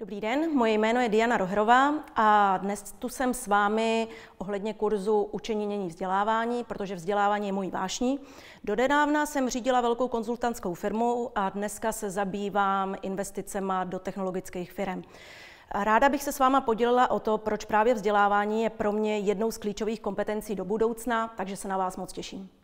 Dobrý den, moje jméno je Diana Rohrová a dnes tu jsem s vámi ohledně kurzu Učení mění vzdělávání, protože vzdělávání je mojí vášní. Dodedávna jsem řídila velkou konzultantskou firmu a dneska se zabývám investicema do technologických firm. Ráda bych se s váma podělila o to, proč právě vzdělávání je pro mě jednou z klíčových kompetencí do budoucna, takže se na vás moc těším.